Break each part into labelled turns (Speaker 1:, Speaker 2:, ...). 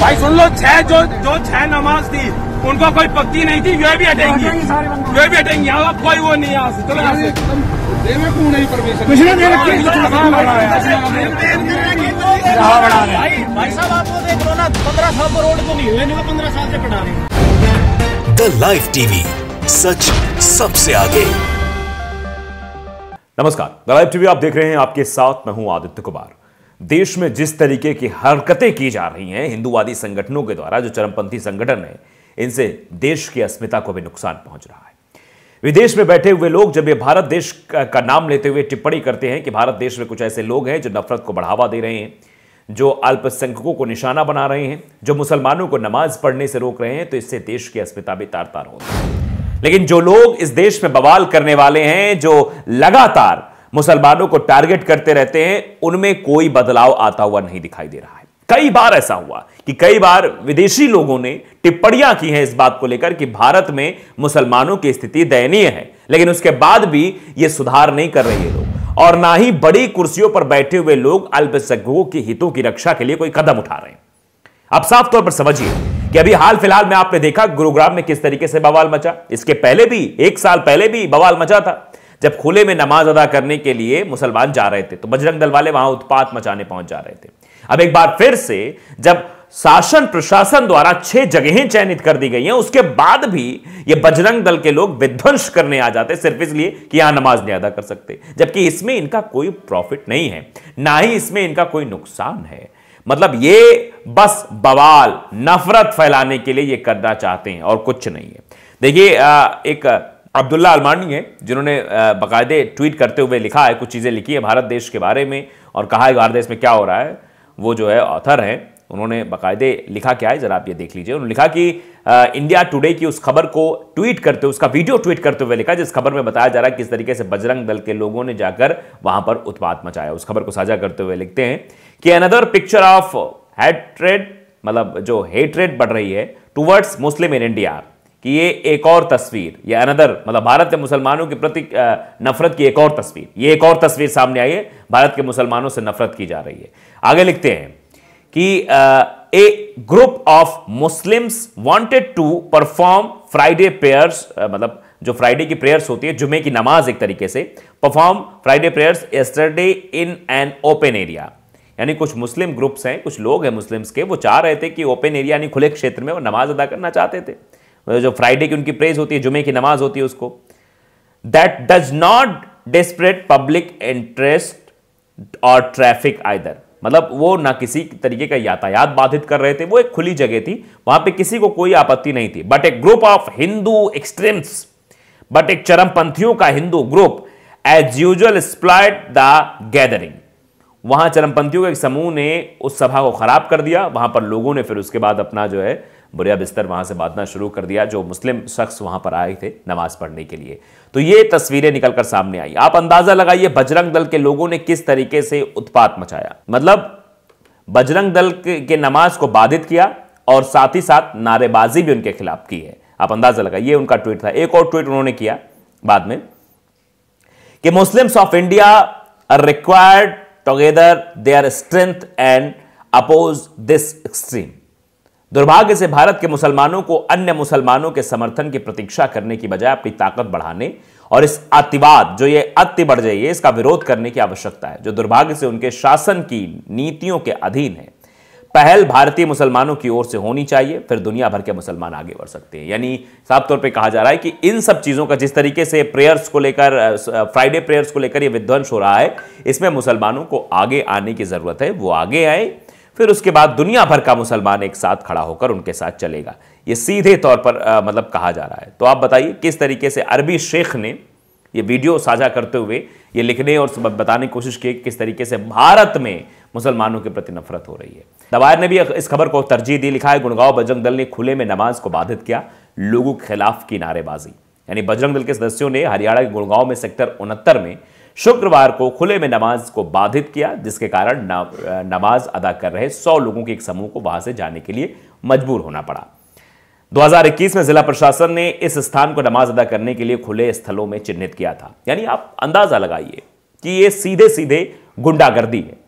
Speaker 1: भाई सुन लो छह जो जो छह नमाज थी उनको कोई पक्की नहीं थी वे भी हटेंगी वे भी हटेंगी यहाँ कोई वो नहीं यहाँ से चलो यहाँ से भाई साहब आपको देख लो ना पंद्रह साल पर रोड तो नहीं हुए नहीं पंद्रह साल से पटा रहे द लाइव टीवी सच सबसे आगे नमस्कार द लाइव टीवी आप देख रहे हैं आपके साथ मैं हूं आदित्य कुमार देश में जिस तरीके की हरकतें की जा रही हैं हिंदूवादी संगठनों के द्वारा जो चरमपंथी संगठन है इनसे देश की अस्मिता को भी नुकसान पहुंच रहा है विदेश में बैठे हुए लोग जब ये भारत देश का नाम लेते हुए टिप्पणी करते हैं कि भारत देश में कुछ ऐसे लोग हैं जो नफरत को बढ़ावा दे रहे हैं जो अल्पसंख्यकों को निशाना बना रहे हैं जो मुसलमानों को नमाज पढ़ने से रोक रहे हैं तो इससे देश की अस्मिता भी तार तार होती है लेकिन जो लोग इस देश में बवाल करने वाले हैं जो लगातार मुसलमानों को टारगेट करते रहते हैं उनमें कोई बदलाव आता हुआ नहीं दिखाई दे रहा है कई बार ऐसा हुआ कि कई बार विदेशी लोगों ने टिप्पणियां की हैं इस बात को लेकर कि भारत में मुसलमानों की स्थिति दयनीय है लेकिन उसके बाद भी यह सुधार नहीं कर रहे लोग और ना ही बड़ी कुर्सियों पर बैठे हुए लोग अल्पसंख्यकों के हितों की रक्षा के लिए कोई कदम उठा रहे हैं आप साफ तौर पर समझिए कि अभी हाल फिलहाल में आपने देखा गुरुग्राम में किस तरीके से बवाल मचा इसके पहले भी एक साल पहले भी बवाल मचा था जब खुले में नमाज अदा करने के लिए मुसलमान जा रहे थे तो बजरंग दल वाले वहां उत्पात मचाने पहुंच जा रहे थे अब एक बार फिर से जब शासन प्रशासन द्वारा छह जगहें चयनित कर दी गई हैं उसके बाद भी ये बजरंग दल के लोग विध्वंस करने आ जाते सिर्फ इसलिए कि यहां नमाज नहीं अदा कर सकते जबकि इसमें इनका कोई प्रॉफिट नहीं है ना ही इसमें इनका कोई नुकसान है मतलब ये बस बवाल नफरत फैलाने के लिए ये करना चाहते हैं और कुछ नहीं है देखिए एक अब्दुल्ला अलमानी है जिन्होंने बाकायदे ट्वीट करते हुए लिखा है कुछ चीज़ें लिखी है भारत देश के बारे में और कहा है भारत देश में क्या हो रहा है वो जो है ऑथर हैं उन्होंने बाकायदे लिखा क्या है जरा आप ये देख लीजिए उन्होंने लिखा कि इंडिया टुडे की उस खबर को ट्वीट करते हुए उसका वीडियो ट्वीट करते हुए लिखा जिस खबर में बताया जा रहा है किस तरीके से बजरंग दल के लोगों ने जाकर वहां पर उत्पात मचाया उस खबर को साझा करते हुए लिखते हैं कि अनदर पिक्चर ऑफ हेट्रेड मतलब जो हेट्रेड बढ़ रही है टूवर्ड्स मुस्लिम इन इंडिया कि ये एक और तस्वीर ये अनदर मतलब भारत के मुसलमानों के प्रति नफरत की एक और तस्वीर ये एक और तस्वीर सामने आई है भारत के मुसलमानों से नफरत की जा रही है आगे लिखते हैं कि a group of Muslims wanted to perform Friday prayers मतलब जो फ्राइडे की प्रेयर्स होती है जुमे की नमाज एक तरीके से perform Friday prayers yesterday in an open area यानी कुछ मुस्लिम ग्रुप्स हैं कुछ लोग हैं मुस्लिम्स के वो चाह रहे थे कि ओपन एरिया यानी खुले क्षेत्र में वो नमाज अदा करना चाहते थे मतलब जो फ्राइडे की उनकी प्रेज होती है जुमे की नमाज होती है उसको that does not desperate public interest और ट्रैफिक आइदर मतलब वो ना किसी तरीके का यातायात बाधित कर रहे थे वो एक खुली जगह थी वहां पे किसी को कोई आपत्ति नहीं थी but a group of Hindu extremes but एक चरमपंथियों का Hindu group as usual split the gathering वहां चरमपंथियों के एक समूह ने उस सभा को खराब कर दिया वहां पर लोगों ने फिर उसके बाद अपना जो है बुरिया बिस्तर वहाँ से बांधना शुरू कर दिया जो मुस्लिम शख्स वहाँ पर आए थे नमाज पढ़ने के लिए तो ये तस्वीरें निकलकर सामने आई आप अंदाज़ा लगाइए बजरंग दल के लोगों ने किस तरीके से उत्पात मचाया मतलब बजरंग दल के नमाज को बाधित किया और साथ ही साथ नारेबाजी भी उनके खिलाफ की है आप अंदाज़ा लगाइए उनका ट्वीट था एक और ट्वीट उन्होंने किया बाद में कि Muslims of India are required together they are strength and oppose this extreme दुर्भाग्य से भारत के मुसलमानों को अन्य मुसलमानों के समर्थन की प्रतीक्षा करने की बजाय अपनी ताकत बढ़ाने और इस अतिवाद जो ये अति बढ़ जाइए इसका विरोध करने की आवश्यकता है जो दुर्भाग्य से उनके शासन की नीतियों के अधीन है पहल भारतीय मुसलमानों की ओर से होनी चाहिए फिर दुनिया भर के मुसलमान आगे बढ़ सकते हैं यानी साफ तौर पे कहा जा रहा है कि इन सब चीज़ों का जिस तरीके से प्रेयर्स को लेकर फ्राइडे प्रेयर्स को लेकर यह विध्वंस हो रहा है इसमें मुसलमानों को आगे आने की ज़रूरत है वो आगे आए फिर उसके बाद दुनिया भर का मुसलमान एक साथ खड़ा होकर उनके साथ चलेगा ये सीधे तौर पर आ, मतलब कहा जा रहा है तो आप बताइए किस तरीके से अरबी शेख ने ये वीडियो साझा करते हुए ये लिखने और बताने की कोशिश की किस तरीके से भारत में मुसलमानों के प्रति नफरत हो रही है दवायर ने भी इस खबर को तरजीह दी लिखा है गुड़गांव बजरंग दल ने खुले में नमाज को बाधित किया लोगों के खिलाफ की नारेबाजी यानी बजरंग दल के सदस्यों ने हरियाणा के गुड़गांव में सेक्टर उनहत्तर में शुक्रवार को खुले में नमाज को बाधित किया जिसके कारण नमाज अदा कर रहे सौ लोगों के एक समूह को वहां से जाने के लिए मजबूर होना पड़ा 2021 में जिला प्रशासन ने इस स्थान को नमाज अदा करने के लिए खुले स्थलों में चिन्हित किया था यानी आप अंदाजा लगाइए कि ये सीधे सीधे गुंडागर्दी है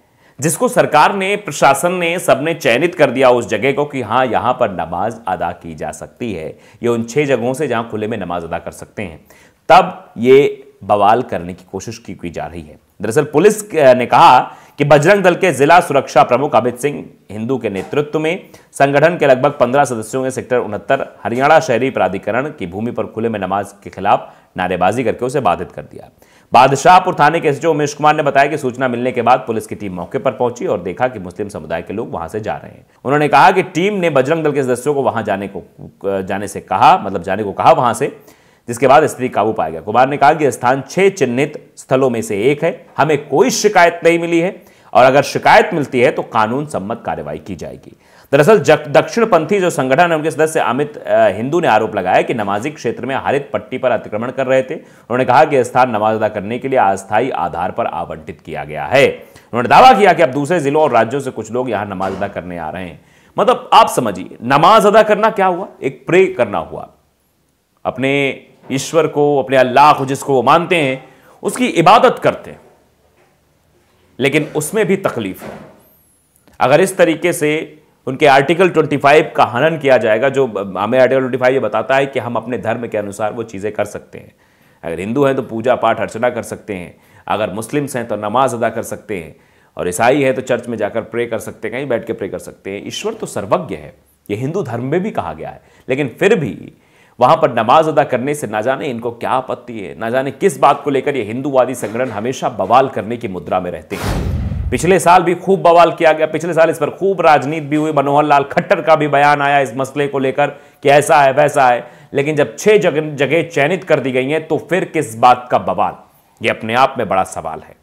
Speaker 1: जिसको सरकार ने प्रशासन ने सबने चयनित कर दिया उस जगह को कि हाँ यहाँ पर नमाज अदा की जा सकती है ये उन छह जगहों से जहाँ खुले में नमाज अदा कर सकते हैं तब ये बवाल करने की कोशिश की की जा रही है दरअसल पुलिस ने कहा कि बजरंग दल के जिला सुरक्षा प्रमुख अमित सिंह हिंदू के नेतृत्व में संगठन के लगभग 15 सदस्यों ने सेक्टर उनहत्तर हरियाणा शहरी प्राधिकरण की भूमि पर खुले में नमाज के खिलाफ नारेबाजी करके उसे बाधित कर दिया बादशाहपुर थाने के एस उमेश कुमार ने बताया कि सूचना मिलने के बाद पुलिस की टीम मौके पर पहुंची और देखा कि मुस्लिम समुदाय के लोग वहां से जा रहे हैं उन्होंने कहा कि टीम ने बजरंग दल के सदस्यों को वहां जाने को जाने से कहा मतलब जाने को कहा वहां से जिसके बाद स्त्री काबू पाया गया कुमार ने कहा कि स्थान छह चिन्हित स्थलों में से एक है हमें कोई शिकायत नहीं मिली है और अगर शिकायत मिलती है तो कानून सम्मत कार्रवाई की जाएगी दरअसल दक्षिणपंथी जो संगठन है उनके सदस्य अमित हिंदू ने आरोप लगाया कि नमाजी क्षेत्र में हरित पट्टी पर अतिक्रमण कर रहे थे उन्होंने कहा कि स्थान नमाज अदा करने के लिए अस्थायी आधार पर आवंटित किया गया है उन्होंने दावा किया कि अब दूसरे जिलों और राज्यों से कुछ लोग यहां नमाज अदा करने आ रहे हैं मतलब आप समझिए नमाज अदा करना क्या हुआ एक प्रे करना हुआ अपने ईश्वर को अपने अल्लाह को जिसको वो मानते हैं उसकी इबादत करते हैं लेकिन उसमें भी तकलीफ है अगर इस तरीके से उनके आर्टिकल 25 का हनन किया जाएगा जो हमें आर्टिकल 25 ये बताता है कि हम अपने धर्म के अनुसार वो चीज़ें कर सकते हैं अगर हिंदू हैं तो पूजा पाठ अर्चना कर सकते हैं अगर मुस्लिम्स हैं तो नमाज अदा कर सकते हैं और ईसाई है तो चर्च में जाकर प्रे कर सकते हैं कहीं बैठ के प्रे कर सकते हैं ईश्वर तो सर्वज्ञ है ये हिंदू धर्म में भी कहा गया है लेकिन फिर भी वहां पर नमाज अदा करने से ना जाने इनको क्या आपत्ति है ना जाने किस बात को लेकर ये हिंदूवादी संगठन हमेशा बवाल करने की मुद्रा में रहते हैं पिछले साल भी खूब बवाल किया गया पिछले साल इस पर खूब राजनीति भी हुई मनोहर लाल खट्टर का भी बयान आया इस मसले को लेकर कि ऐसा है वैसा है लेकिन जब छह जगह चयनित कर दी गई हैं तो फिर किस बात का बवाल ये अपने आप में बड़ा सवाल है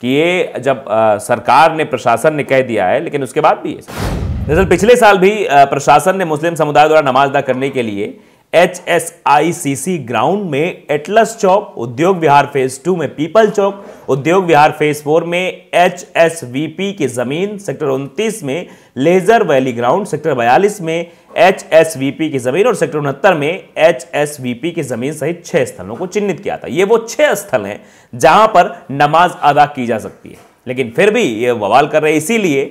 Speaker 1: कि ये जब आ, सरकार ने प्रशासन ने कह दिया है लेकिन उसके बाद भी दरअसल पिछले साल भी प्रशासन ने मुस्लिम समुदाय द्वारा नमाज अदा करने के लिए H S I C C ground में Atlas Chowk Udyog Vihar phase two में पीपल चौक उद्योग विहार फेज फोर में एच एस वी पी की जमीन सेक्टर उनतीस में लेजर वैली ग्राउंड सेक्टर बयालीस में एच एस वी पी की जमीन और सेक्टर उनहत्तर में एच एस वी पी की जमीन सहित छह स्थलों को चिन्हित किया था ये वो छह स्थल हैं जहां पर नमाज अदा की जा सकती है लेकिन फिर भी ये बवाल कर रहे इसीलिए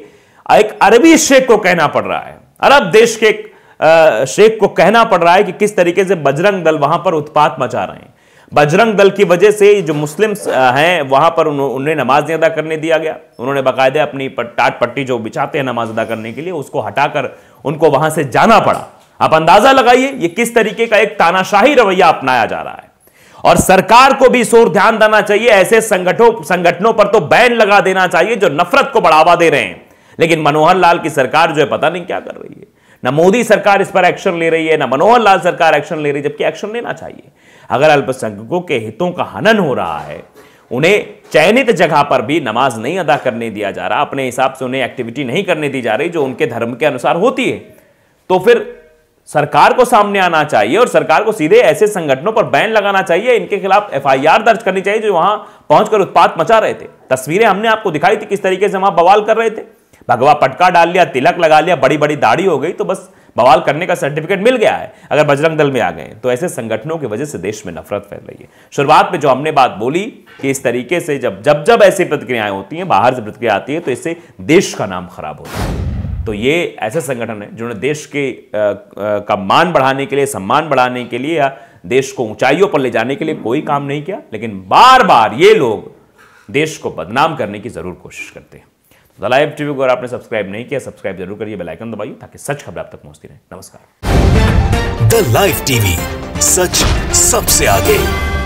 Speaker 1: एक अरबी शेख को कहना पड़ रहा है अरब देश के एक शेख को कहना पड़ रहा है कि किस तरीके से बजरंग दल वहां पर उत्पात मचा रहे हैं बजरंग दल की वजह से जो मुस्लिम्स हैं वहां पर उन्हें नमाज नहीं अदा करने दिया गया उन्होंने बाकायदे अपनी टाट पट्टी जो बिछाते हैं नमाज अदा करने के लिए उसको हटाकर उनको वहां से जाना पड़ा आप अंदाजा लगाइए ये किस तरीके का एक तानाशाही रवैया अपनाया जा रहा है और सरकार को भी शोर ध्यान देना चाहिए ऐसे संगठनों संगठनों पर तो बैन लगा देना चाहिए जो नफरत को बढ़ावा दे रहे हैं लेकिन मनोहर लाल की सरकार जो है पता नहीं क्या कर रही है ना मोदी सरकार इस पर एक्शन ले रही है ना मनोहर लाल सरकार एक्शन ले रही है जबकि एक्शन लेना चाहिए अगर अल्पसंख्यकों के हितों का हनन हो रहा है उन्हें चयनित जगह पर भी नमाज नहीं अदा करने दिया जा रहा अपने हिसाब से उन्हें एक्टिविटी नहीं करने दी जा रही जो उनके धर्म के अनुसार होती है तो फिर सरकार को सामने आना चाहिए और सरकार को सीधे ऐसे संगठनों पर बैन लगाना चाहिए इनके खिलाफ एफआईआर दर्ज करनी चाहिए जो वहां पहुंचकर उत्पात मचा रहे थे तस्वीरें हमने आपको दिखाई थी किस तरीके से वहां बवाल कर रहे थे भगवा पटका डाल लिया तिलक लगा लिया बड़ी बड़ी दाढ़ी हो गई तो बस बवाल करने का सर्टिफिकेट मिल गया है अगर बजरंग दल में आ गए तो ऐसे संगठनों की वजह से देश में नफरत फैल रही है शुरुआत में जो हमने बात बोली कि इस तरीके से जब जब जब ऐसी प्रतिक्रियाएं होती हैं बाहर से प्रतिक्रिया आती है तो इससे देश का नाम खराब होता है तो ये ऐसे संगठन है जिन्होंने देश के का मान बढ़ाने के लिए सम्मान बढ़ाने के लिए या देश को ऊंचाइयों पर ले जाने के लिए कोई काम नहीं किया लेकिन बार बार ये लोग देश को बदनाम करने की जरूर कोशिश करते हैं द लाइव टीवी को अगर आपने सब्सक्राइब नहीं किया सब्सक्राइब जरूर करिए बेलाइकन दबाइए ताकि सच खबर आप तक पहुंचती रहे नमस्कार द लाइव टीवी सच सबसे आगे